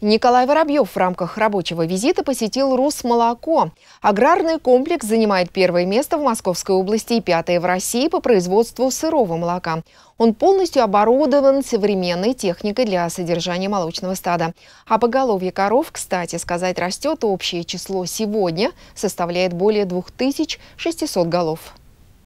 Николай Воробьев в рамках рабочего визита посетил «Русмолоко». Аграрный комплекс занимает первое место в Московской области и пятое в России по производству сырого молока. Он полностью оборудован современной техникой для содержания молочного стада. А поголовье коров, кстати сказать, растет. Общее число сегодня составляет более 2600 голов.